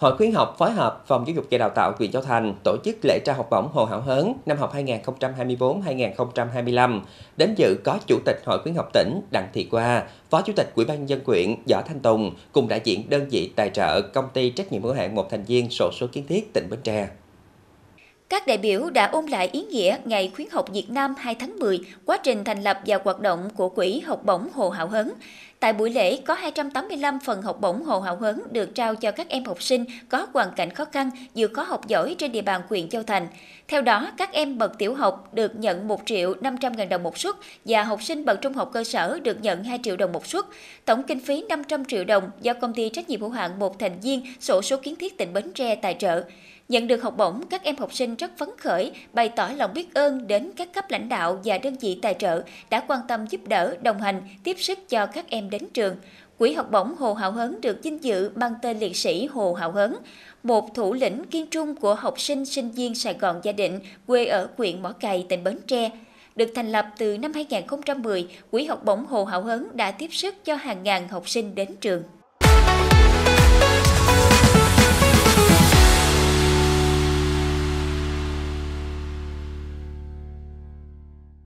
Hội khuyến học phối hợp Phòng Giáo dục và Đào tạo huyện Châu Thành tổ chức lễ trao học bổng Hồ Hảo Hớn năm học 2024-2025. Đến dự có Chủ tịch Hội khuyến học tỉnh Đặng Thị Qua, Phó Chủ tịch Ủy ban dân huyện Võ Thanh Tùng cùng đại diện đơn vị tài trợ công ty trách nhiệm hữu hạn một thành viên sổ số kiến thiết tỉnh Bến Tre. Các đại biểu đã ôn lại ý nghĩa Ngày khuyến học Việt Nam 2 tháng 10, quá trình thành lập và hoạt động của Quỹ học bổng Hồ Hảo Hớn. Tại buổi lễ có 285 phần học bổng Hồ Hảo hấn được trao cho các em học sinh có hoàn cảnh khó khăn vừa có học giỏi trên địa bàn huyện Châu Thành. Theo đó, các em bậc tiểu học được nhận 1 triệu 500 ngàn đồng một suất và học sinh bậc trung học cơ sở được nhận 2 triệu đồng một suất. Tổng kinh phí 500 triệu đồng do công ty trách nhiệm hữu hạn một thành viên sổ số kiến thiết tỉnh Bến Tre tài trợ. Nhận được học bổng, các em học sinh rất phấn khởi, bày tỏ lòng biết ơn đến các cấp lãnh đạo và đơn vị tài trợ đã quan tâm giúp đỡ, đồng hành, tiếp sức cho các em em đến trường. Quỹ học bổng Hồ Hảo hấn được vinh dự bằng tên liệt sĩ Hồ Hảo hấn, một thủ lĩnh kiên trung của học sinh sinh viên Sài Gòn Gia Định, quê ở huyện Mỏ Cày, tỉnh Bến Tre. Được thành lập từ năm 2010, Quỹ học bổng Hồ Hảo hấn đã tiếp sức cho hàng ngàn học sinh đến trường.